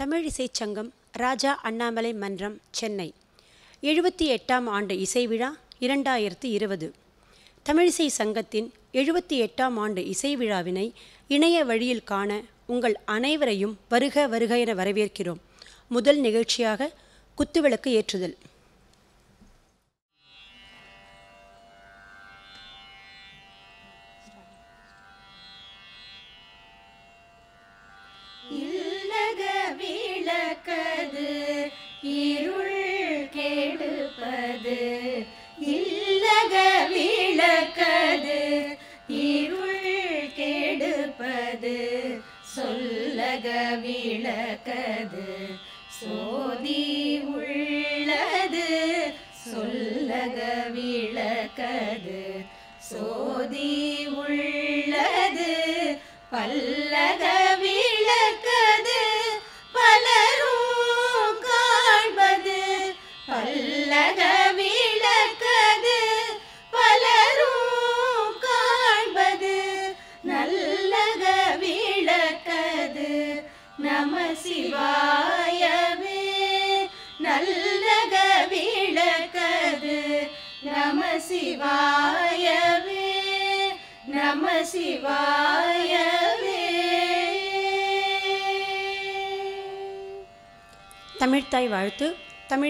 தமிழிசை சங்கம் ராஜா அண்ணாமலை மன்றம் சென்னை எழுபத்தி எட்டாம் ஆண்டு இசை விழா இரண்டாயிரத்து இருபது தமிழிசை சங்கத்தின் எழுபத்தி எட்டாம் ஆண்டு இசை விழாவினை இணைய வழியில் காண உங்கள் அனைவரையும் வருக வருக என வரவேற்கிறோம் முதல் நிகழ்ச்சியாக குத்துவிளக்கு ஏற்றுதல் இருள் கெடுப்பது இல்லக விளக்கது இருள் கெடுப்பது சொல்லக விளக்கது சோதி உள்ளது சொல்லக விளக்கது சோதி உள்ளது பல்லக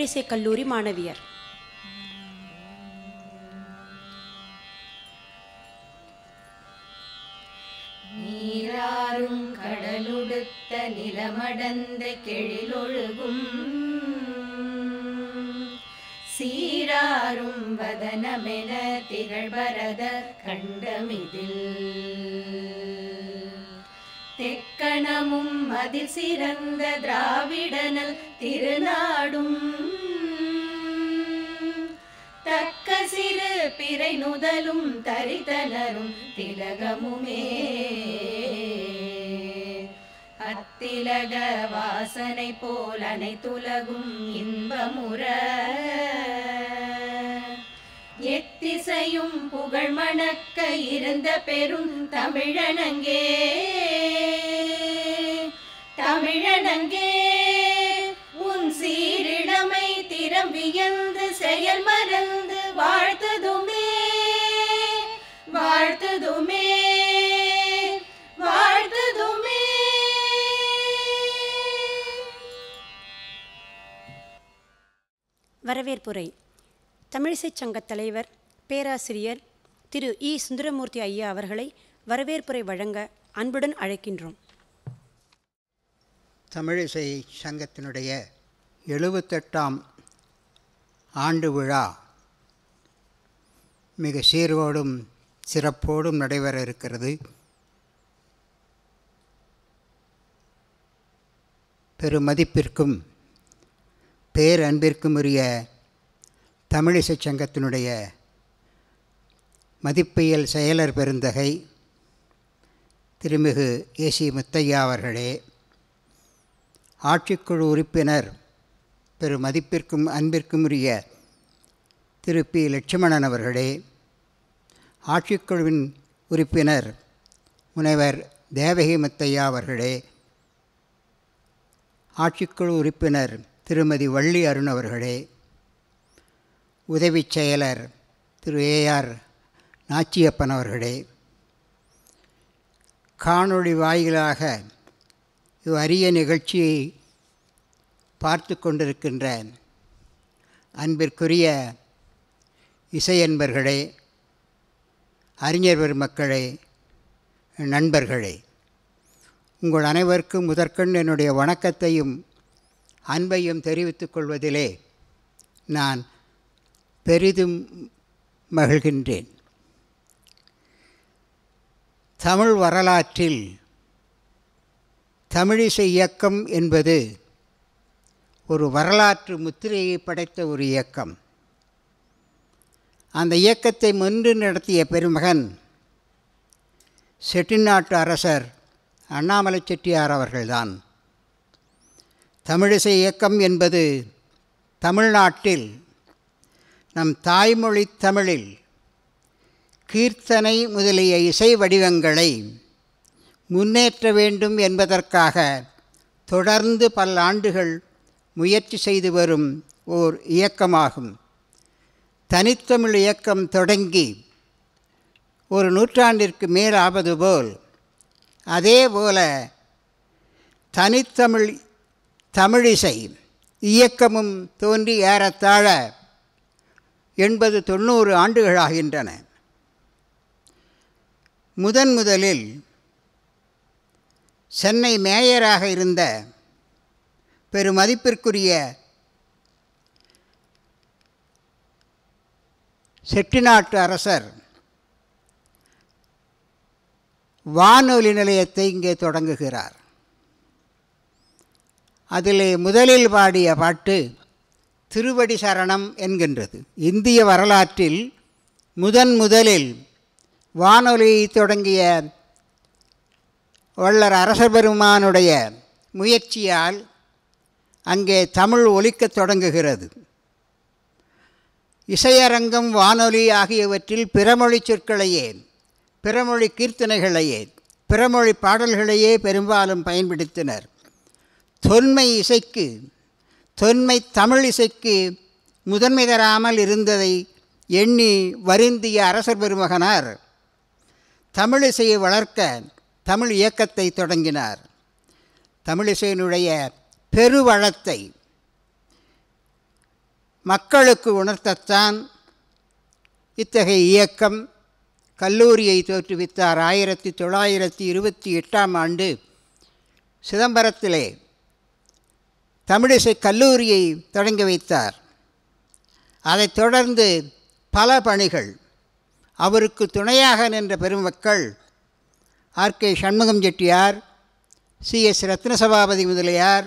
தமிழிசை கல்லூரி மாணவியர் அதில் சிறந்த திராவிடனல் திருநாடும் தக்க சிறு பிறை நுதலும் தரித்தனரும் திலகமுமே அத்திலக வாசனை போல் அனைத்துலகும் இன்பமுற எத்திசையும் புகழ் மணக்க இருந்த பெரும் தமிழனங்கே தமிழடங்கே உன் சீரிடமை திறம் வியந்து செயல் மறந்து வாழ்த்ததுமே வாழ்த்ததுமே வாழ்த்ததுமே வரவேற்புரை தமிழிசை சங்கத் தலைவர் பேராசிரியர் திரு இ சுந்தரமூர்த்தி ஐயா அவர்களை வரவேற்புரை வழங்க அன்புடன் அழைக்கின்றோம் தமிழிசை சங்கத்தினுடைய எழுபத்தெட்டாம் ஆண்டு விழா மிக சீர்வோடும் சிறப்போடும் நடைபெற இருக்கிறது பெருமதிப்பிற்கும் பேரன்பிற்கும் உரிய தமிழிசை சங்கத்தினுடைய மதிப்பியல் செயலர் பெருந்தகை திருமிகு ஏசி முத்தையா அவர்களே ஆட்சிக்குழு உறுப்பினர் பெரு மதிப்பிற்கும் அன்பிற்கும் உரிய திரு பி லட்சுமணன் அவர்களே ஆட்சிக்குழுவின் உறுப்பினர் முனைவர் தேவகி முத்தையா அவர்களே ஆட்சிக்குழு உறுப்பினர் திருமதி வள்ளி அருண் அவர்களே உதவி செயலர் திரு ஏஆர் நாச்சியப்பன் அவர்களே காணொளி வாயிலாக அரிய நிகழ்ச்சியை பார்த்து கொண்டிருக்கின்ற அன்பிற்குரிய இசையன்பர்களே அறிஞர் பெருமக்களே நண்பர்களே உங்கள் அனைவருக்கும் முதற்கண் என்னுடைய வணக்கத்தையும் அன்பையும் தெரிவித்துக் கொள்வதிலே நான் பெரிதும் மகிழ்கின்றேன் தமிழ் வரலாற்றில் தமிழிசை இயக்கம் என்பது ஒரு வரலாற்று முத்திரையை படைத்த ஒரு இயக்கம் அந்த இயக்கத்தை முன்று நடத்திய பெருமகன் செட்டிநாட்டு அரசர் அண்ணாமலை செட்டியார் அவர்கள்தான் தமிழிசை இயக்கம் என்பது தமிழ்நாட்டில் நம் தாய்மொழி தமிழில் கீர்த்தனை முதலிய இசை வடிவங்களை முன்னேற்ற வேண்டும் என்பதற்காக தொடர்ந்து பல ஆண்டுகள் முயற்சி செய்து வரும் ஓர் இயக்கமாகும் தனித்தமிழ் இயக்கம் தொடங்கி ஒரு நூற்றாண்டிற்கு மேலாவது போல் அதே போல தனித்தமிழ் தமிழிசை இயக்கமும் தோன்றி ஏறத்தாழ எண்பது தொண்ணூறு ஆண்டுகளாகின்றன முதன் முதலில் சென்னை மேயராக இருந்த பெருமதிப்பிற்குரிய செட்டிநாட்டு அரசர் வானொலி நிலையத்தை இங்கே தொடங்குகிறார் அதில் முதலில் பாடிய பாட்டு திருவடி சரணம் என்கின்றது இந்திய வரலாற்றில் முதன் முதலில் வானொலியை தொடங்கிய வள்ளர் அரசபெருமானுடைய முயற்சியால் அங்கே தமிழ் ஒலிக்கத் தொடங்குகிறது இசையரங்கம் வானொலி ஆகியவற்றில் பிறமொழி சொற்களையே பிறமொழி கீர்த்தனைகளையே பிறமொழி பாடல்களையே பெரும்பாலும் பயன்படுத்தினர் தொன்மை இசைக்கு தொன்மை தமிழ் இசைக்கு முதன்மை தராமல் இருந்ததை எண்ணி வருந்திய அரசர் பெருமகனார் தமிழிசையை வளர்க்க தமிழ் இயக்கத்தை தொடங்கினார் தமிழிசையினுடைய பெருவளத்தை மக்களுக்கு உணர்த்தத்தான் இத்தகைய இயக்கம் கல்லூரியை தோற்றுவித்தார் ஆயிரத்தி தொள்ளாயிரத்தி இருபத்தி எட்டாம் ஆண்டு சிதம்பரத்திலே தமிழிசை கல்லூரியை தொடங்கி வைத்தார் அதைத் தொடர்ந்து பல பணிகள் அவருக்கு துணையாக நின்ற பெருமக்கள் ஆர்கே சண்முகம் செட்டியார் சி எஸ் ரத்னசபாபதி முதலியார்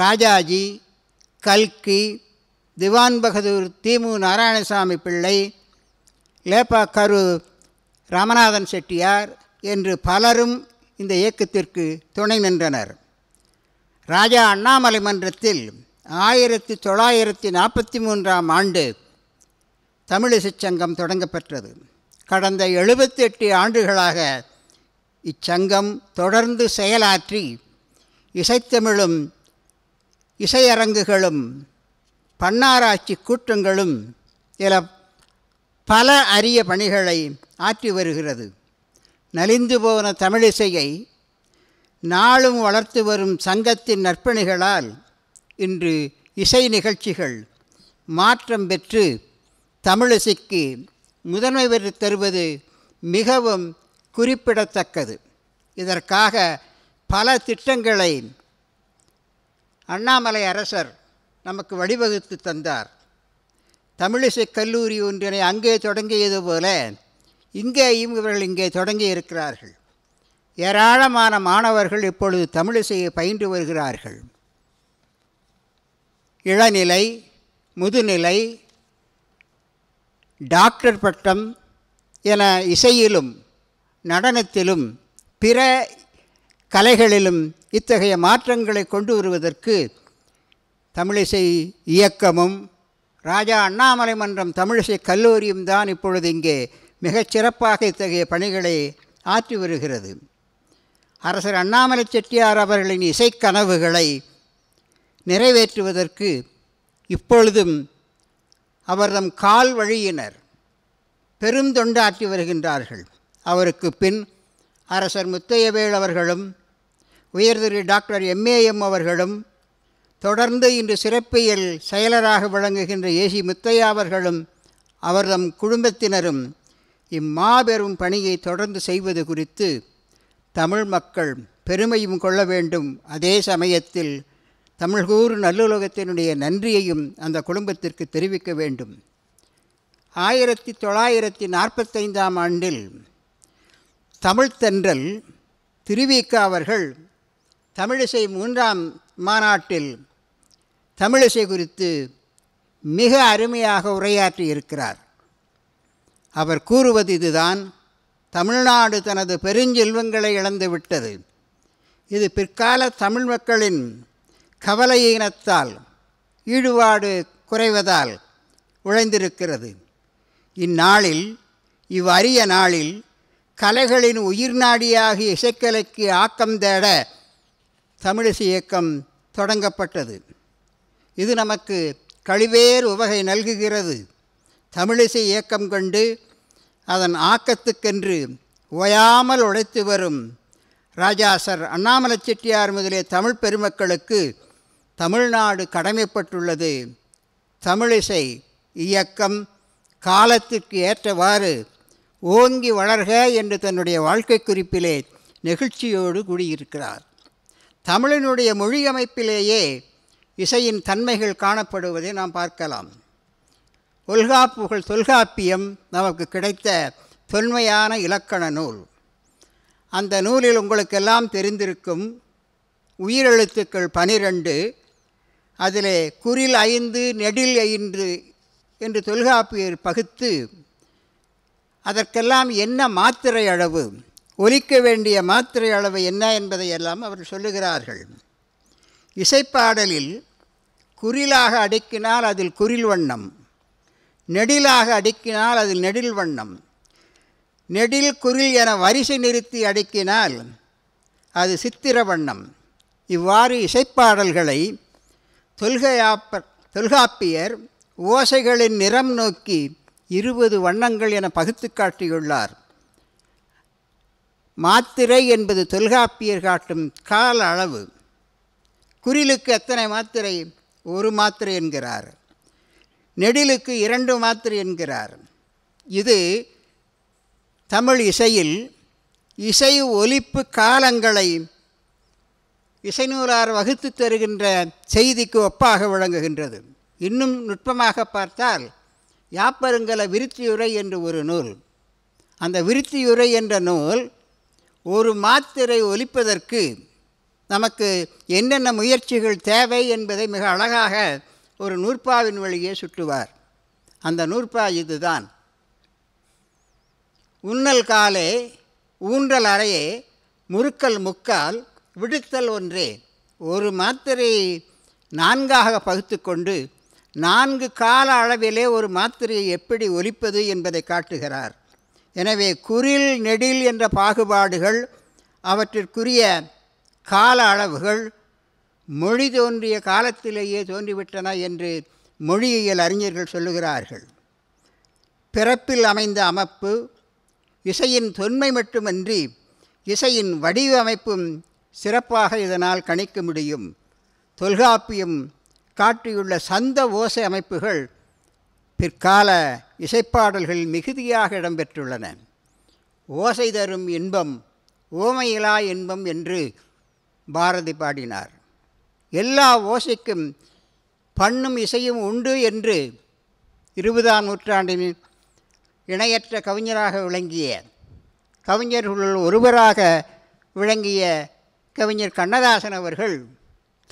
ராஜாஜி கல்கி திவான் பகதூர் திமு நாராயணசாமி பிள்ளை லேப்பா கரு ராமநாதன் செட்டியார் என்று பலரும் இந்த இயக்கத்திற்கு துணை நின்றனர் ராஜா அண்ணாமலை மன்றத்தில் ஆயிரத்தி தொள்ளாயிரத்தி நாற்பத்தி மூன்றாம் ஆண்டு தமிழிசைச் சங்கம் தொடங்கப்பெற்றது கடந்த எழுபத்தெட்டு ஆண்டுகளாக இச்சங்கம் தொடர்ந்து செயலாற்றி இசைத்தமிழும் இசையரங்குகளும் பன்னாராய்ச்சி கூட்டங்களும் சில பல அரிய பணிகளை ஆற்றி வருகிறது நலிந்து போன தமிழிசையை நாளும் வளர்த்து வரும் சங்கத்தின் நற்பணிகளால் இன்று இசை நிகழ்ச்சிகள் மாற்றம் பெற்று தமிழிசைக்கு முதன்மை பெற்று தருவது மிகவும் குறிப்பிடத்தக்கது இதற்காக பல திட்டங்களை அண்ணாமலை அரசர் நமக்கு வழிவகுத்து தந்தார் தமிழிசை கல்லூரி ஒன்றினை அங்கே தொடங்கியது போல இங்கேயும் இவர்கள் இங்கே தொடங்கி இருக்கிறார்கள் ஏராளமான மாணவர்கள் இப்பொழுது தமிழிசையை பயின்று வருகிறார்கள் இளநிலை முதுநிலை டாக்டர் பட்டம் என இசையிலும் நடனத்திலும் பிற கலைகளிலும் இத்தகைய மாற்றங்களை கொண்டு வருவதற்கு தமிழிசை இயக்கமும் ராஜா அண்ணாமலை மன்றம் தமிழிசை கல்லூரியும் தான் இப்பொழுது இங்கே மிகச்சிறப்பாக இத்தகைய பணிகளை ஆற்றி வருகிறது அரசர் அண்ணாமலை செட்டியார் அவர்களின் இசைக்கனவுகளை நிறைவேற்றுவதற்கு இப்பொழுதும் அவர்தம் கால் வழியினர் பெருந்தொண்டாற்றி வருகின்றார்கள் அவருக்கு பின் அரசர் முத்தையவேல் அவர்களும் உயர்திரு டாக்டர் எம்ஏஎம் அவர்களும் தொடர்ந்து இன்று சிறப்பியல் செயலராக விளங்குகின்ற ஏசி முத்தையா அவர்களும் அவர்தம் குடும்பத்தினரும் இம்மாபெரும் பணியை தொடர்ந்து செய்வது குறித்து தமிழ் மக்கள் பெருமையும் கொள்ள வேண்டும் அதே சமயத்தில் தமிழ்கூறு நல்லுலகத்தினுடைய நன்றியையும் அந்த குடும்பத்திற்கு தெரிவிக்க வேண்டும் ஆயிரத்தி தொள்ளாயிரத்தி நாற்பத்தைந்தாம் ஆண்டில் தமிழ்த்தென்றல் திருவிக அவர்கள் தமிழிசை மூன்றாம் மாநாட்டில் தமிழிசை குறித்து மிக அருமையாக உரையாற்றி இருக்கிறார் அவர் கூறுவது இதுதான் தமிழ்நாடு தனது பெருஞ்செல்வங்களை இழந்துவிட்டது இது பிற்கால தமிழ் மக்களின் கவலையினத்தால் ஈடுபாடு குறைவதால் உழைந்திருக்கிறது இந்நாளில் இவ்வரிய நாளில் கலைகளின் உயிர் நாடியாகிய இசைக்கலைக்கு ஆக்கம் தேட தமிழிசை இயக்கம் தொடங்கப்பட்டது இது நமக்கு கழிவேறு உவகை நல்குகிறது தமிழிசை இயக்கம் கொண்டு அதன் ஆக்கத்துக்கென்று ஓயாமல் உழைத்து வரும் ராஜாசர் அண்ணாமலை செட்டியார் முதலிய தமிழ் பெருமக்களுக்கு தமிழ்நாடு கடமைப்பட்டுள்ளது தமிழிசை இயக்கம் காலத்திற்கு ஏற்றவாறு ஓங்கி வளர்க என்று தன்னுடைய வாழ்க்கை குறிப்பிலே நெகிழ்ச்சியோடு கூடியிருக்கிறார் தமிழினுடைய மொழியமைப்பிலேயே இசையின் தன்மைகள் காணப்படுவதை நாம் பார்க்கலாம் தொல்காப்புகள் தொல்காப்பியம் நமக்கு கிடைத்த தொன்மையான இலக்கண நூல் அந்த நூலில் உங்களுக்கெல்லாம் தெரிந்திருக்கும் உயிரெழுத்துக்கள் பனிரெண்டு அதிலே குரில் ஐந்து நெடில் ஐந்து என்று தொல்காப்பியர் பகுத்து அதற்கெல்லாம் என்ன மாத்திரை அளவு ஒலிக்க வேண்டிய மாத்திரை அளவு என்ன என்பதை எல்லாம் அவர் சொல்லுகிறார்கள் இசைப்பாடலில் குறிலாக அடுக்கினால் அதில் குறில் வண்ணம் நெடிலாக அடுக்கினால் அதில் நெடில் வண்ணம் நெடில் குரில் என வரிசை நிறுத்தி அடுக்கினால் அது சித்திர வண்ணம் இவ்வாறு இசைப்பாடல்களை தொல்கையாப்ப தொல்காப்பியர் ஓசைகளின் நிறம் நோக்கி இருபது வண்ணங்கள் என பகுத்து காட்டியுள்ளார் மாத்திரை என்பது தொல்காப்பியர் காட்டும் கால அளவு குரிலுக்கு எத்தனை மாத்திரை ஒரு மாத்திரை என்கிறார் நெடிலுக்கு இரண்டு மாத்திரை என்கிறார் இது தமிழ் இசையில் இசை ஒலிப்பு காலங்களை இசைநூலார் வகுத்து தருகின்ற செய்திக்கு ஒப்பாக விளங்குகின்றது இன்னும் நுட்பமாக பார்த்தால் யாப்பருங்கல விருத்தியுரை என்று ஒரு நூல் அந்த விருத்தியுரை என்ற நூல் ஒரு மாத்திரை ஒலிப்பதற்கு நமக்கு என்னென்ன முயற்சிகள் தேவை என்பதை மிக அழகாக ஒரு நூற்பாவின் வழியே சுட்டுவார் அந்த நூற்பா இதுதான் உண்ணல் காலே ஊன்றல் அறையே முறுக்கல் முக்கால் விடுத்தல் ஒன்றே ஒரு மாத்திரை நான்காக பகுத்து கொண்டு நான்கு கால அளவிலே ஒரு மாத்திரையை எப்படி ஒலிப்பது என்பதை காட்டுகிறார் எனவே குரில் நெடில் என்ற பாகுபாடுகள் அவற்றிற்குரிய கால அளவுகள் மொழி தோன்றிய காலத்திலேயே தோன்றிவிட்டன என்று மொழியியல் அறிஞர்கள் சொல்லுகிறார்கள் பிறப்பில் அமைந்த அமைப்பு இசையின் தொன்மை மட்டுமன்றி இசையின் வடிவமைப்பும் சிறப்பாக இதனால் கணிக்க முடியும் தொல்காப்பியம் காட்டியுள்ள சந்த ஓசை அமைப்புகள் பிற்கால இசைப்பாடல்களில் மிகுதியாக இடம்பெற்றுள்ளன ஓசை தரும் இன்பம் ஓமையிலா இன்பம் என்று பாரதி பாடினார் எல்லா ஓசைக்கும் பண்ணும் இசையும் உண்டு என்று இருபதாம் நூற்றாண்டின் இணையற்ற கவிஞராக விளங்கிய கவிஞர்களுள் ஒருவராக விளங்கிய கவிஞர் கண்ணதாசன் அவர்கள்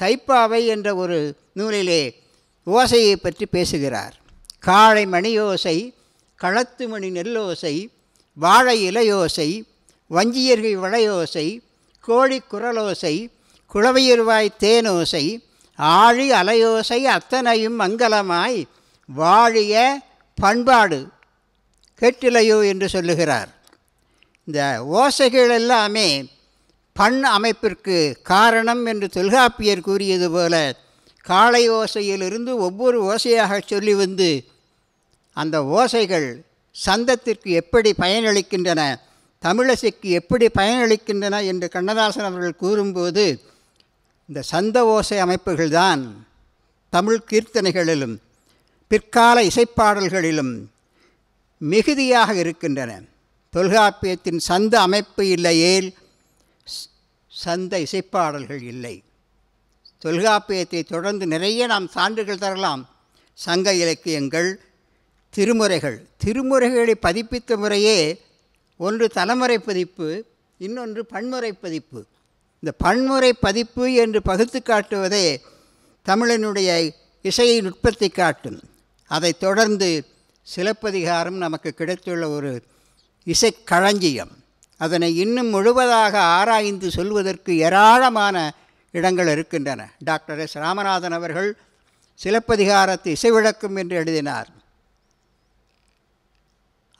தைப்பாவை என்ற ஒரு நூலிலே ஓசையை பற்றி பேசுகிறார் காளை மணியோசை களத்து மணி நெல்லோசை வாழை இலையோசை வஞ்சியர்கள் வளையோசை கோழி குரலோசை குளவையிருவாய் தேனோசை ஆழி அலையோசை அத்தனையும் மங்களமாய் வாழிய பண்பாடு கேட்டிலையோ என்று சொல்லுகிறார் இந்த ஓசைகள் எல்லாமே பண் அமைப்பிற்கு காரணம் என்று தொல்காப்பியர் கூறியது போல காலை ஓசையிலிருந்து ஒவ்வொரு ஓசையாக சொல்லி வந்து அந்த ஓசைகள் சந்தத்திற்கு எப்படி பயனளிக்கின்றன தமிழசைக்கு எப்படி பயனளிக்கின்றன என்று கண்ணதாசன் அவர்கள் கூறும்போது இந்த சந்த ஓசை அமைப்புகள்தான் தமிழ் கீர்த்தனைகளிலும் பிற்கால இசைப்பாடல்களிலும் மிகுதியாக இருக்கின்றன தொல்காப்பியத்தின் சந்த அமைப்பு இல்லையேல் சந்த இசைப்பாடல்கள் இல்லை தொல்காப்பியத்தை தொடர்ந்து நிறைய நாம் சான்றுகள் தரலாம் சங்க இலக்கியங்கள் திருமுறைகள் திருமுறைகளை பதிப்பித்த முறையே ஒன்று தலைமுறை பதிப்பு இன்னொன்று பன்முறை பதிப்பு இந்த பன்முறை பதிப்பு என்று பகுத்து காட்டுவதே தமிழனுடைய இசையை நுட்பத்தை காட்டும் அதைத் தொடர்ந்து சிலப்பதிகாரம் நமக்கு கிடைத்துள்ள ஒரு இசைக்களஞ்சியம் அதனை இன்னும் முழுவதாக ஆராய்ந்து சொல்வதற்கு ஏராளமான இடங்கள் இருக்கின்றன டாக்டர் எஸ் ராமநாதன் அவர்கள் சிலப்பதிகாரத்தை இசைவிழக்கும் என்று எழுதினார்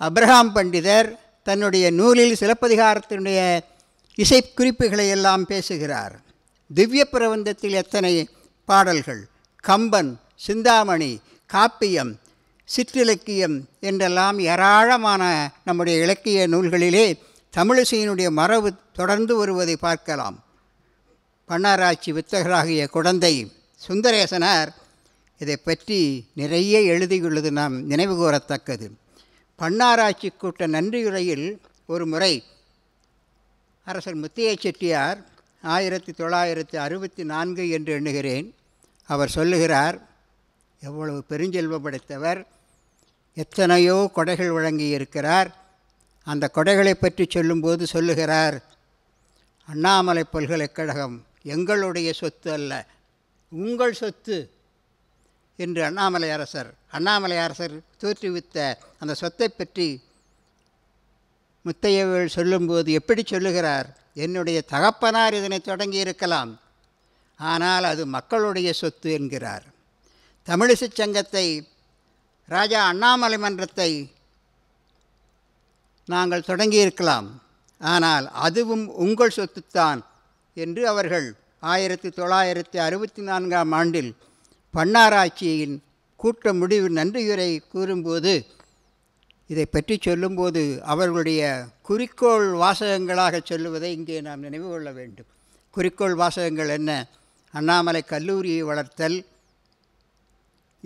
அப்ரஹாம் பண்டிதர் தன்னுடைய நூலில் சிலப்பதிகாரத்தினுடைய இசை குறிப்புகளை எல்லாம் பேசுகிறார் திவ்ய பிரபந்தத்தில் எத்தனை பாடல்கள் கம்பன் சிந்தாமணி காப்பியம் சிற்றிலக்கியம் என்றெல்லாம் ஏராளமான நம்முடைய இலக்கிய நூல்களிலே தமிழிசையினுடைய மரபு தொடர்ந்து வருவதை பார்க்கலாம் பண்ணாராட்சி வித்தகராகிய குழந்தை சுந்தரேசனார் இதை பற்றி நிறைய எழுதியுள்ளது நாம் நினைவு கூறத்தக்கது பன்னாராய்ச்சி கூட்ட நன்றியுரையில் ஒரு முறை அரசர் முத்தைய செட்டியார் ஆயிரத்தி தொள்ளாயிரத்தி அறுபத்தி நான்கு என்று எண்ணுகிறேன் அவர் சொல்லுகிறார் எவ்வளவு பெருஞ்செல்வ படைத்தவர் எத்தனையோ கொடைகள் வழங்கியிருக்கிறார் அந்த கொடைகளை பற்றி சொல்லும்போது சொல்லுகிறார் அண்ணாமலை பல்கலைக்கழகம் எங்களுடைய சொத்து அல்ல உங்கள் சொத்து என்று அண்ணாமலை அரசர் அண்ணாமலை அரசர் தோற்றுவித்த அந்த சொத்தை பற்றி முத்தையவர்கள் சொல்லும்போது எப்படி சொல்லுகிறார் என்னுடைய தகப்பனார் இதனை தொடங்கி இருக்கலாம் ஆனால் அது மக்களுடைய சொத்து என்கிறார் தமிழிசை சங்கத்தை ராஜா அண்ணாமலை மன்றத்தை நாங்கள் தொடங்கியிருக்கலாம் ஆனால் அதுவும் உங்கள் சொத்துத்தான் என்று அவர்கள் ஆயிரத்தி தொள்ளாயிரத்தி அறுபத்தி நான்காம் ஆண்டில் பன்னாராய்ச்சியின் கூட்ட முடிவு நன்றியுரை கூறும்போது இதை பற்றி சொல்லும்போது அவர்களுடைய குறிக்கோள் வாசகங்களாக சொல்லுவதை இங்கே நாம் நினைவு கொள்ள வேண்டும் குறிக்கோள் வாசகங்கள் என்ன அண்ணாமலை கல்லூரியை வளர்த்தல்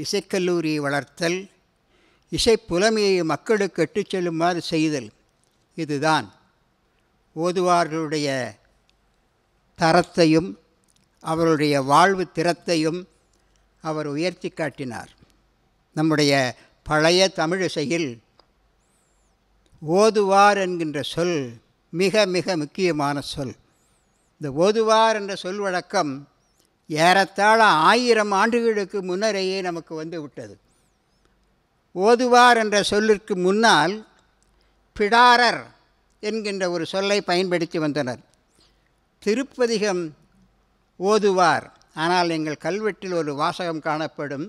இசைக்கல்லூரியை வளர்த்தல் இசை புலமையை மக்களுக்கு எட்டுச் செல்லுமாறு செய்தல் இதுதான் ஓதுவார்களுடைய தரத்தையும் அவருடைய வாழ்வு திறத்தையும் அவர் உயர்த்தி காட்டினார் நம்முடைய பழைய தமிழிசையில் ஓதுவார் என்கின்ற சொல் மிக மிக முக்கியமான சொல் இந்த ஓதுவார் என்ற சொல் வழக்கம் ஏறத்தாழ ஆயிரம் ஆண்டுகளுக்கு முன்னரையே நமக்கு வந்து விட்டது ஓதுவார் என்ற சொல்லிற்கு முன்னால் பிடாரர் என்கின்ற ஒரு சொல்லை பயன்படுத்தி வந்தனர் திருப்பதிகம் ஓதுவார் ஆனால் எங்கள் கல்வெட்டில் ஒரு வாசகம் காணப்படும்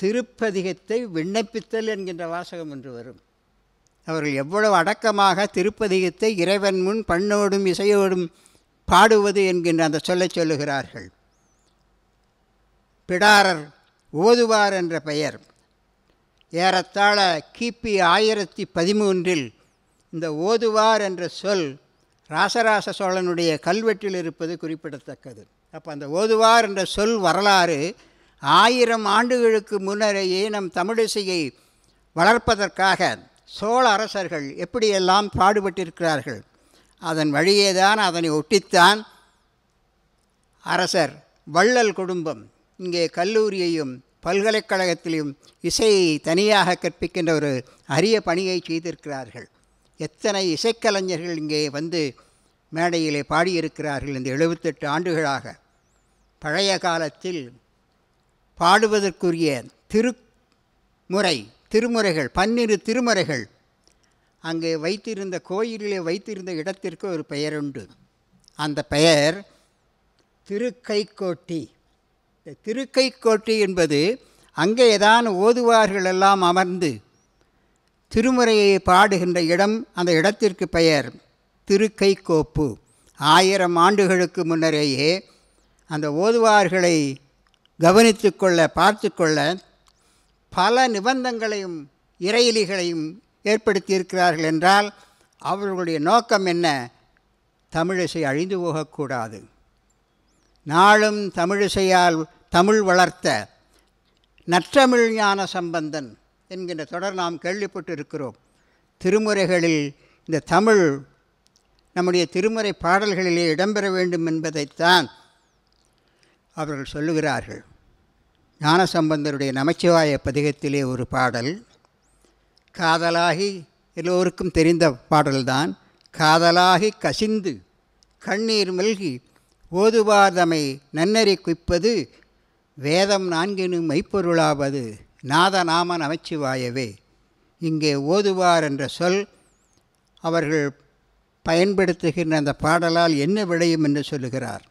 திருப்பதிகத்தை விண்ணப்பித்தல் என்கின்ற வாசகம் என்று வரும் அவர்கள் எவ்வளவு அடக்கமாக திருப்பதிகத்தை இறைவன் முன் பண்ணோடும் இசையோடும் பாடுவது என்கின்ற அந்த சொல்லை சொல்லுகிறார்கள் பிடாரர் ஓதுவார் என்ற பெயர் ஏறத்தாழ கிபி ஆயிரத்தி பதிமூன்றில் இந்த ஓதுவார் என்ற சொல் ராசராச சோழனுடைய கல்வெட்டில் இருப்பது குறிப்பிடத்தக்கது அப்போ அந்த ஓதுவார் என்ற சொல் வரலாறு ஆயிரம் ஆண்டுகளுக்கு முன்னரேயே நம் தமிழிசையை வளர்ப்பதற்காக சோழ அரசர்கள் எப்படியெல்லாம் பாடுபட்டிருக்கிறார்கள் அதன் வழியே தான் அதனை ஒட்டித்தான் அரசர் வள்ளல் குடும்பம் இங்கே கல்லூரியையும் பல்கலைக்கழகத்திலையும் இசையை தனியாக கற்பிக்கின்ற ஒரு அரிய பணியை செய்திருக்கிறார்கள் எத்தனை இசைக்கலைஞர்கள் இங்கே வந்து மேடையிலே பாடியிருக்கிறார்கள் இந்த எழுபத்தெட்டு ஆண்டுகளாக பழைய காலத்தில் பாடுவதற்குரிய திருமுறை திருமுறைகள் பன்னிரு திருமுறைகள் அங்கே வைத்திருந்த கோயிலிலே வைத்திருந்த இடத்திற்கு ஒரு பெயர் உண்டு அந்த பெயர் திருக்கைக்கோட்டி திருக்கைக்கோட்டி என்பது அங்கே ஓதுவார்கள் எல்லாம் அமர்ந்து திருமுறையை பாடுகின்ற இடம் அந்த இடத்திற்கு பெயர் திருக்கைக்கோப்பு ஆயிரம் ஆண்டுகளுக்கு முன்னரேயே அந்த ஓதுவார்களை கவனித்து கொள்ள பார்த்து கொள்ள பல நிபந்தங்களையும் இறையிலிகளையும் ஏற்படுத்தியிருக்கிறார்கள் என்றால் அவர்களுடைய நோக்கம் என்ன தமிழிசை அழிந்து போகக்கூடாது நாளும் தமிழிசையால் தமிழ் வளர்த்த நற்றமிழ் ஞான சம்பந்தன் என்கின்ற தொடர் நாம் கேள்விப்பட்டு இருக்கிறோம் திருமுறைகளில் இந்த தமிழ் நம்முடைய திருமுறை பாடல்களிலே இடம்பெற வேண்டும் என்பதைத்தான் அவர்கள் சொல்லுகிறார்கள் ஞானசம்பந்தருடைய நமச்சிவாய பதிகத்திலே ஒரு பாடல் காதலாகி எல்லோருக்கும் தெரிந்த பாடல்தான் காதலாகி கசிந்து கண்ணீர் மல்கி ஓதுவாதமை நன்னறி குய்ப்பது வேதம் நான்கினும் மெய்ப்பொருளாவது நாதநாம நமச்சிவாயவே இங்கே ஓதுவார் என்ற சொல் அவர்கள் பயன்படுத்துகின்ற அந்த பாடலால் என்ன விளையும் என்று சொல்லுகிறார்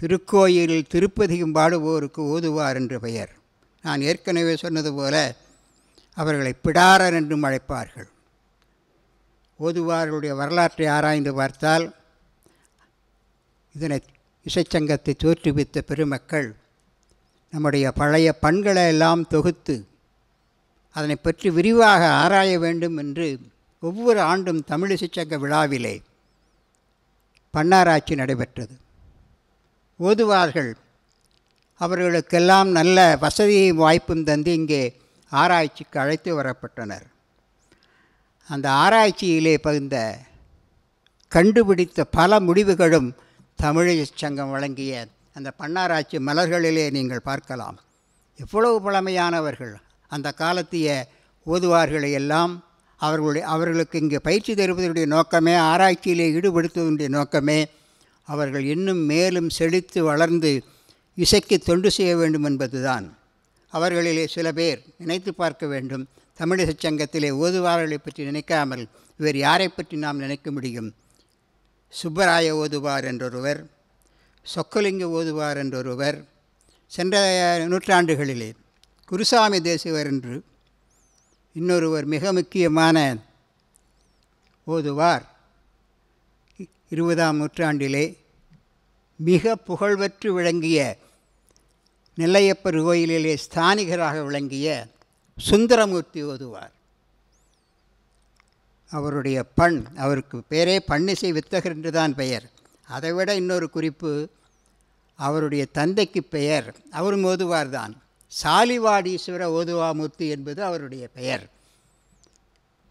திருக்கோயிலில் திருப்பதியும் பாடுவோருக்கு ஓதுவார் என்று பெயர் நான் ஏற்கனவே சொன்னது போல அவர்களை பிடாரர் என்றும் அழைப்பார்கள் ஓதுவார்களுடைய வரலாற்றை ஆராய்ந்து பார்த்தால் இதனை இசைச்சங்கத்தை தோற்றுவித்த பெருமக்கள் நம்முடைய பழைய பண்களை எல்லாம் தொகுத்து அதனை பற்றி விரிவாக ஆராய வேண்டும் என்று ஒவ்வொரு ஆண்டும் தமிழிசை சங்க விழாவிலே பன்னாராய்ச்சி நடைபெற்றது ஓதுவார்கள் அவர்களுக்கெல்லாம் நல்ல வசதியும் வாய்ப்பும் தந்து இங்கே ஆராய்ச்சிக்கு அழைத்து வரப்பட்டனர் அந்த ஆராய்ச்சியிலே பகிர்ந்த கண்டுபிடித்த பல முடிவுகளும் தமிழ் சங்கம் வழங்கிய அந்த பன்னாராய்ச்சி மலர்களிலே நீங்கள் பார்க்கலாம் எவ்வளவு பழமையானவர்கள் அந்த காலத்திய ஓதுவார்களை எல்லாம் அவர்களுடைய அவர்களுக்கு இங்கே பயிற்சி தருவதனுடைய நோக்கமே ஆராய்ச்சியிலே ஈடுபடுத்துவதனுடைய நோக்கமே அவர்கள் இன்னும் மேலும் செழித்து வளர்ந்து இசைக்கு தொண்டு செய்ய வேண்டும் என்பதுதான் அவர்களிலே சில பேர் நினைத்து பார்க்க வேண்டும் தமிழிசை சங்கத்திலே ஓதுவார்களை பற்றி நினைக்காமல் இவர் யாரை பற்றி நாம் நினைக்க முடியும் சுப்பராய ஓதுவார் என்றொருவர் சொக்கலிங்க ஓதுவார் என்றொருவர் சென்ற நூற்றாண்டுகளிலே குருசாமி தேசிவர் என்று இன்னொருவர் மிக முக்கியமான ஓதுவார் இருபதாம் நூற்றாண்டிலே மிக புகழ்வற்று விளங்கிய நெல்லையப்பர் கோயிலிலே ஸ்தானிகராக விளங்கிய சுந்தரமூர்த்தி ஓதுவார் அவருடைய பண் அவருக்கு பேரே பண்ணிசை வித்தகர் என்றுதான் பெயர் அதைவிட இன்னொரு குறிப்பு அவருடைய தந்தைக்கு பெயர் அவரும் ஓதுவார் தான் சாலிவாடீஸ்வர ஓதுவாமூர்த்தி என்பது அவருடைய பெயர்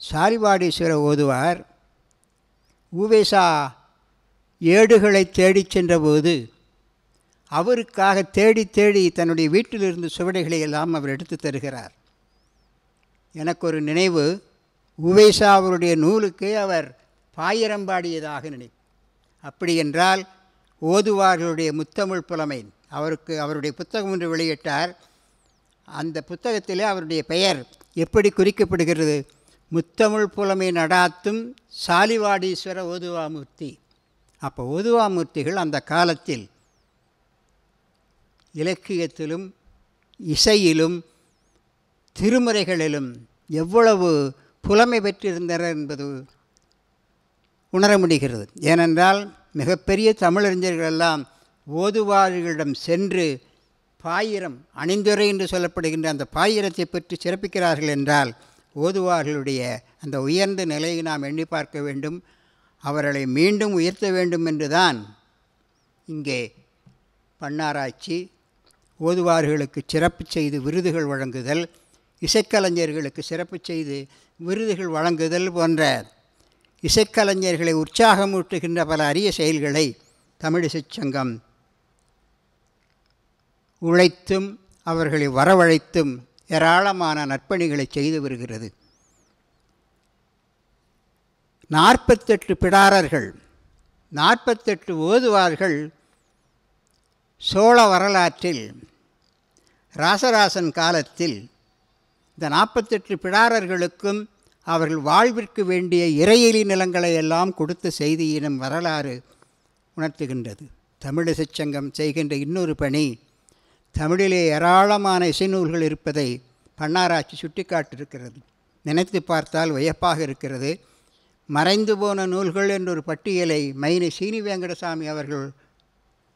சாலிவாடீஸ்வர ஓதுவார் ஊவேசா ஏடுகளை தேடிச் சென்றபோது அவருக்காக தேடி தேடி தன்னுடைய வீட்டிலிருந்து சுவடைகளை எல்லாம் அவர் எடுத்து தருகிறார் எனக்கு ஒரு நினைவு உவேசா அவருடைய நூலுக்கே அவர் பாயிரம்பாடியதாக நினைப்பேன் அப்படி என்றால் ஓதுவார்களுடைய முத்தமிழ் புலமை அவருக்கு அவருடைய புத்தகம் ஒன்று வெளியிட்டார் அந்த புத்தகத்தில் அவருடைய பெயர் எப்படி குறிக்கப்படுகிறது முத்தமிழ் புலமை நடாத்தும் சாலிவாடீஸ்வர ஓதுவாமூர்த்தி அப்போ ஓதுவாமூர்த்திகள் அந்த காலத்தில் இலக்கியத்திலும் இசையிலும் திருமுறைகளிலும் எவ்வளவு புலமை பெற்றிருந்தனர் என்பது உணர முடிகிறது ஏனென்றால் மிகப்பெரிய தமிழறிஞர்களெல்லாம் ஓதுவாரிகளிடம் சென்று பாயிரம் அணிந்துரை என்று சொல்லப்படுகின்ற அந்த பாயிரத்தை பற்றி சிறப்பிக்கிறார்கள் என்றால் ஓதுவார்களுடைய அந்த உயர்ந்த நிலையை நாம் எண்ணி பார்க்க வேண்டும் அவர்களை மீண்டும் உயர்த்த வேண்டும் என்றுதான் இங்கே பன்னாராய்ச்சி ஓதுவார்களுக்கு சிறப்பு செய்து விருதுகள் வழங்குதல் இசைக்கலைஞர்களுக்கு சிறப்பு செய்து விருதுகள் வழங்குதல் போன்ற இசைக்கலைஞர்களை உற்சாகமூட்டுகின்ற பல அரிய செயல்களை தமிழிசைச்சங்கம் உழைத்தும் அவர்களை வரவழைத்தும் ஏராளமான நற்பணிகளை செய்து வருகிறது நாற்பத்தெட்டு பிடாரர்கள் நாற்பத்தெட்டு ஓதுவார்கள் சோழ வரலாற்றில் ராசராசன் காலத்தில் இந்த நாற்பத்தெட்டு பிடாரர்களுக்கும் அவர்கள் வாழ்விற்கு வேண்டிய இறையலி நிலங்களை எல்லாம் கொடுத்த செய்தியினும் வரலாறு உணர்த்துகின்றது தமிழிசை சங்கம் செய்கின்ற இன்னொரு பணி தமிழிலே ஏராளமான இசைநூல்கள் இருப்பதை பன்னாராய்ச்சி சுட்டிக்காட்டிருக்கிறது நினைத்து பார்த்தால் வியப்பாக இருக்கிறது மறைந்து போன நூல்கள் என்றொரு பட்டியலை மைனி சீனி வெங்கடசாமி அவர்கள்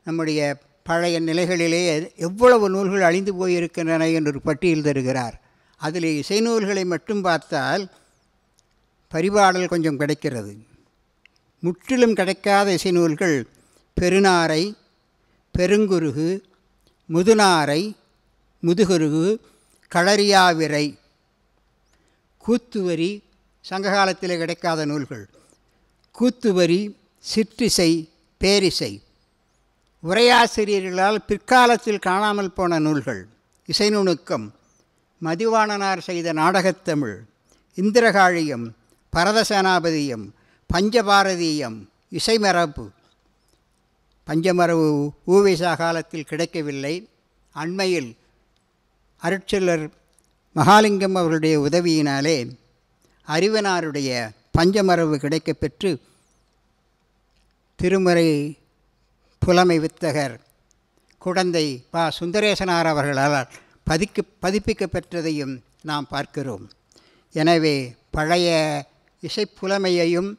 நம்முடைய பழைய நிலைகளிலே எவ்வளவு நூல்கள் அழிந்து போயிருக்கின்றன என்றொரு பட்டியல் தருகிறார் அதில் இசைநூல்களை மட்டும் பார்த்தால் பரிபாடல் கொஞ்சம் கிடைக்கிறது முற்றிலும் கிடைக்காத இசைநூல்கள் பெருநாரை பெருங்குருகு முதுநாரை முதுகுருகு களரியாவிரை கூத்துவரி சங்ககாலத்தில் கிடைக்காத நூல்கள் கூத்துவரி சிற்றிசை பேரிசை உரையாசிரியர்களால் பிற்காலத்தில் காணாமல் போன நூல்கள் இசைநுணுக்கம் மதிவாணனார் செய்த நாடகத்தமிழ் இந்திரகாழியம் பரதசேனாபதியம் பஞ்சபாரதீயம் இசைமரபு பஞ்சமரபு ஊவிசா காலத்தில் கிடைக்கவில்லை அண்மையில் அருட்செல்லர் மகாலிங்கம் அவருடைய உதவியினாலே அறிவனாருடைய பஞ்சமரபு கிடைக்கப்பெற்று திருமறை புலமை வித்தகர் குழந்தை பா சுந்தரேசனார் அவர்களால் பதிக்கு பதிப்பிக்க பெற்றதையும் நாம் பார்க்கிறோம் எனவே பழைய இசைப்புலமையையும்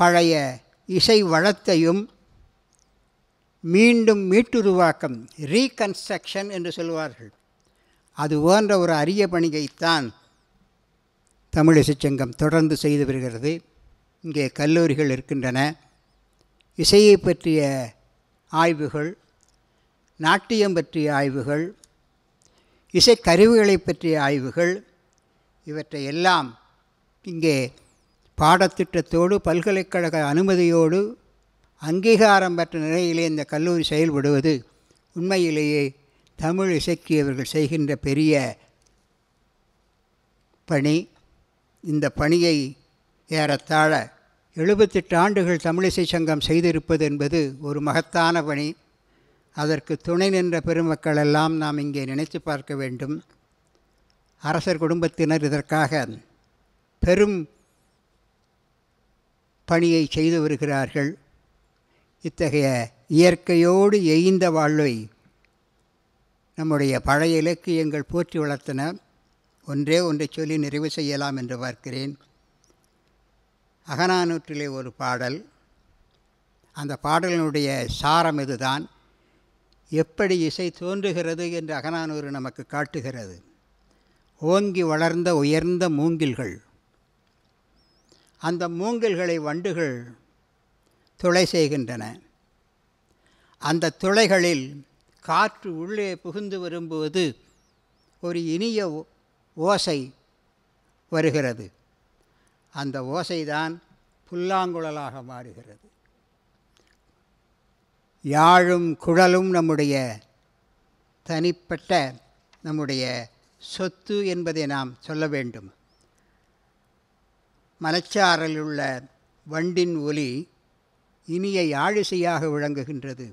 பழைய இசை வளத்தையும் மீண்டும் மீட்டுருவாக்கம் ரீகன்ஸ்ட்ரக்ஷன் என்று சொல்வார்கள் அது போன்ற ஒரு அரிய பணியைத்தான் தமிழிசைச்சங்கம் தொடர்ந்து செய்து வருகிறது இங்கே கல்லூரிகள் இருக்கின்றன இசையை பற்றிய ஆய்வுகள் நாட்டியம் பற்றிய ஆய்வுகள் இசைக்கருவுகளை பற்றிய ஆய்வுகள் இவற்றை எல்லாம் இங்கே பாடத்திட்டத்தோடு பல்கலைக்கழக அனுமதியோடு அங்கீகாரம் பெற்ற நிலையிலே இந்த கல்லூரி செயல்படுவது உண்மையிலேயே தமிழ் இசைக்கியவர்கள் செய்கின்ற பெரிய பணி இந்த பணியை ஏறத்தாழ எழுபத்தெட்டு ஆண்டுகள் தமிழிசை சங்கம் செய்திருப்பது என்பது ஒரு மகத்தான பணி அதற்கு துணை நின்ற பெருமக்கள் எல்லாம் நாம் இங்கே நினைத்து பார்க்க வேண்டும் அரசர் குடும்பத்தினர் இதற்காக பெரும் பணியை செய்து வருகிறார்கள் இத்தகைய இயற்கையோடு எய்ந்த வாழ்வை நம்முடைய பழைய இலக்கியங்கள் போற்றி வளர்த்தன ஒன்றே ஒன்றை சொல்லி நிறைவு செய்யலாம் என்று பார்க்கிறேன் அகநானூற்றிலே ஒரு பாடல் அந்த பாடலினுடைய சாரம் இதுதான் எப்படி இசை தோன்றுகிறது என்று அகநானூறு நமக்கு காட்டுகிறது ஓங்கி வளர்ந்த உயர்ந்த மூங்கில்கள் அந்த மூங்கில்களை வண்டுகள் துளை செய்கின்றன அந்த துளைகளில் காற்று உள்ளே புகுந்து வரும்போது ஒரு இனிய ஓசை வருகிறது அந்த ஓசைதான் புல்லாங்குழலாக மாறுகிறது யாழும் குழலும் நம்முடைய தனிப்பட்ட நம்முடைய சொத்து என்பதை நாம் சொல்ல வேண்டும் மலச்சாரலுள்ள வண்டின் ஒலி இனிய யாழிசையாக விளங்குகின்றது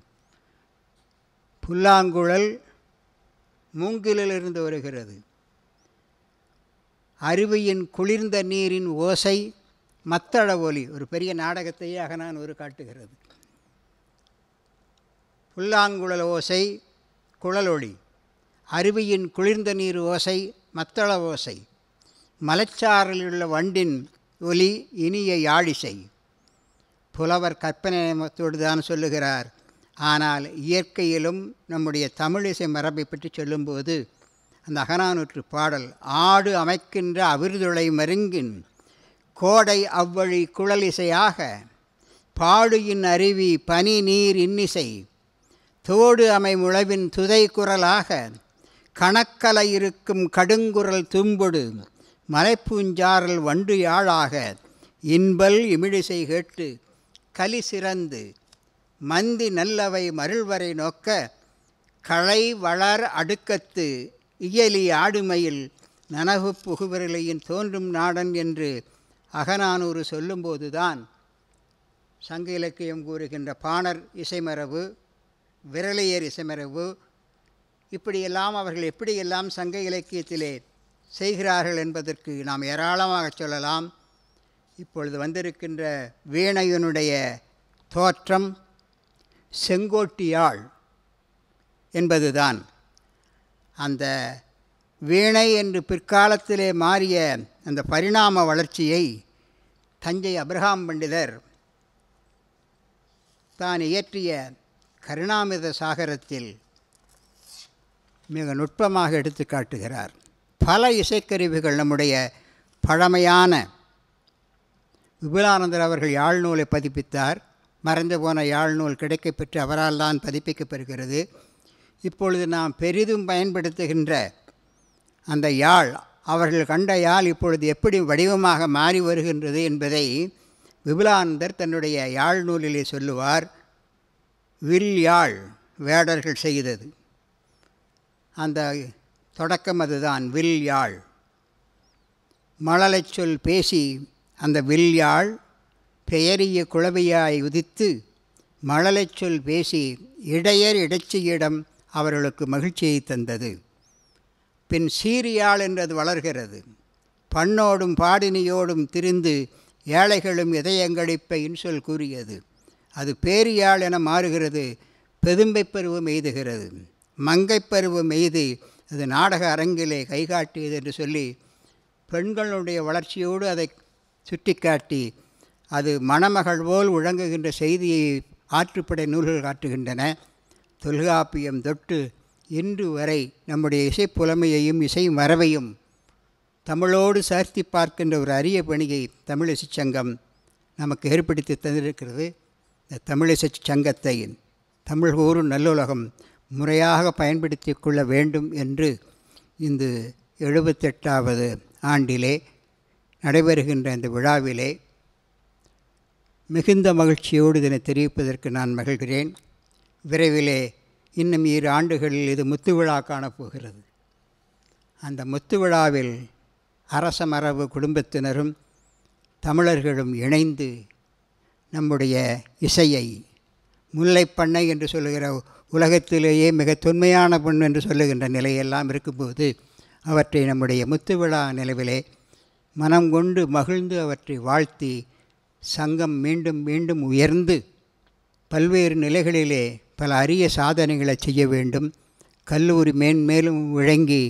புல்லாங்குழல் மூங்கிலிலிருந்து வருகிறது அருவியின் குளிர்ந்த நீரின் ஓசை மத்தள ஒலி ஒரு பெரிய நாடகத்தையாக நான் ஒரு காட்டுகிறது புல்லாங்குழல் ஓசை குழலொளி அருவியின் குளிர்ந்த நீர் ஓசை மத்தள ஓசை மலைச்சாரலில் உள்ள வண்டின் ஒலி இனிய யாழிசை புலவர் கற்பனையத்தோடு தான் சொல்லுகிறார் ஆனால் இயற்கையிலும் நம்முடைய தமிழிசை மரபை பற்றி சொல்லும்போது அந்த அகனானூற்று பாடல் ஆடு அமைக்கின்ற அவிர்துளை மருங்கின் கோடை அவ்வழி குழலிசையாக பாடுயின் அருவி பனி நீர் இன்னிசை தோடு அமை முழவின் துதை குரலாக கணக்கலை இருக்கும் கடுங்குரல் தும்பொடு மலைப்பூஞ்சாரல் வண்டு யாழாக இன்பல் இமிழிசை கேட்டு கலி சிறந்து மந்தி நல்லவை மருள்வரை நோக்க களை வளர் அடுக்கத்து இயலி ஆடுமையில் நனவு புகுவிரலையின் தோன்றும் நாடன் என்று அகநானூறு சொல்லும்போதுதான் சங்க இலக்கியம் கூறுகின்ற பாணர் இசைமரபு விரலையர் இசைமரபு இப்படியெல்லாம் அவர்கள் எப்படியெல்லாம் சங்க இலக்கியத்திலே செய்கிறார்கள் என்பதற்கு நாம் ஏராளமாக சொல்லலாம் இப்பொழுது வந்திருக்கின்ற வீணையனுடைய தோற்றம் செங்கோட்டியாள் என்பதுதான் அந்த வீணை என்று பிற்காலத்திலே மாறிய அந்த பரிணாம வளர்ச்சியை தஞ்சை அபிரகாம் பண்டிதர் தான் இயற்றிய கருணாமித சாகரத்தில் மிக நுட்பமாக எடுத்து காட்டுகிறார் பல இசைக்கருவிகள் நம்முடைய பழமையான விபுலானந்தர் அவர்கள் யாழ்நூலை பதிப்பித்தார் மறைந்து போன யாழ்நூல் கிடைக்கப்பெற்று அவரால் தான் பதிப்பிக்கப்பெறுகிறது இப்பொழுது நாம் பெரிதும் பயன்படுத்துகின்ற அந்த யாழ் அவர்கள் கண்ட யாழ் இப்பொழுது எப்படி வடிவமாக மாறி வருகின்றது என்பதை விபுலானந்தர் தன்னுடைய யாழ்நூலிலே சொல்லுவார் வில் யாழ் வேடர்கள் செய்தது அந்த தொடக்கம் அதுதான் வில் யாழ் மழலை சொல் பேசி அந்த வில் யாழ் பெயரிய குழவையாய் உதித்து மழலை சொல் பேசி இடையர் இடைச்சியிடம் அவர்களுக்கு மகிழ்ச்சியை தந்தது பின் சீரியாள் என்றது வளர்கிறது பண்ணோடும் பாடினியோடும் திரிந்து ஏழைகளும் இதயங்களிப்பை இன்சொல் கூறியது அது பேரியாள் என மாறுகிறது பெதும்பை பருவம் எய்துகிறது மங்கை பருவம் எய்து அது நாடக அரங்கிலே கைகாட்டியது என்று சொல்லி பெண்களுடைய வளர்ச்சியோடு அதை சுட்டிக்காட்டி அது மணமகள் போல் விளங்குகின்ற செய்தியை ஆற்றுப்படை நூல்கள் காட்டுகின்றன தொல்காப்பியம் தொட்டு இன்று வரை நம்முடைய இசைப்புலமையையும் இசை வரவையும் தமிழோடு சேர்த்தி பார்க்கின்ற ஒரு அரிய பணியை தமிழிசை சங்கம் நமக்கு ஏற்படுத்தி தந்திருக்கிறது இந்த தமிழிசை சங்கத்தை தமிழ் ஊரும் நல்லுலகம் முறையாக பயன்படுத்தி கொள்ள வேண்டும் என்று இந்த எழுபத்தெட்டாவது ஆண்டிலே நடைபெறுகின்ற இந்த விழாவிலே மிகுந்த மகிழ்ச்சியோடு இதனை தெரிவிப்பதற்கு நான் மகிழ்கிறேன் விரைவிலே இன்னும் இரு ஆண்டுகளில் இது முத்து விழா காணப்போகிறது அந்த முத்து விழாவில் அரச மரபு குடும்பத்தினரும் தமிழர்களும் இணைந்து நம்முடைய இசையை முல்லைப்பண்ணை என்று சொல்கிற உலகத்திலேயே மிக தொன்மையான பெண் என்று சொல்லுகின்ற நிலையெல்லாம் இருக்கும்போது அவற்றை நம்முடைய முத்துவிழா நிலவிலே மனம் கொண்டு மகிழ்ந்து அவற்றை வாழ்த்தி சங்கம் மீண்டும் மீண்டும் உயர்ந்து பல்வேறு நிலைகளிலே பல அரிய சாதனைகளை செய்ய வேண்டும் கல்லூரி மேன்மேலும் விளங்கி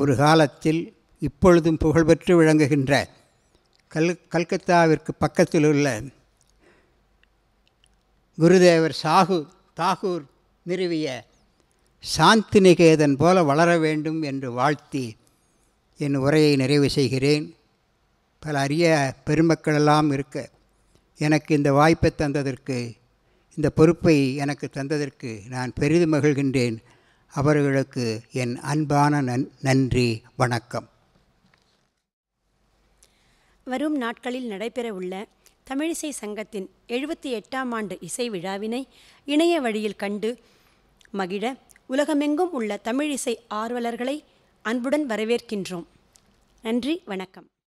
ஒரு காலத்தில் இப்பொழுதும் புகழ்பெற்று விளங்குகின்ற கல் கல்கத்தாவிற்கு பக்கத்தில் உள்ள குருதேவர் சாகு தாகூர் நிறுவிய சாந்தி நிகேதன் போல வளர வேண்டும் என்று வாழ்த்தி என் உரையை நிறைவு செய்கிறேன் பல அரிய பெருமக்களெல்லாம் இருக்க எனக்கு இந்த வாய்ப்பை தந்ததற்கு இந்த பொறுப்பை எனக்கு தந்ததற்கு நான் பெரிதும் மகிழ்கின்றேன் அவர்களுக்கு என் அன்பான நன் நன்றி வணக்கம் வரும் நாட்களில் நடைபெறவுள்ள தமிழிசை சங்கத்தின் எழுபத்தி எட்டாம் ஆண்டு இசை விழாவினை இணைய வழியில் கண்டு மகிழ உலகமெங்கும் உள்ள தமிழிசை ஆர்வலர்களை அன்புடன் வரவேற்கின்றோம் நன்றி வணக்கம்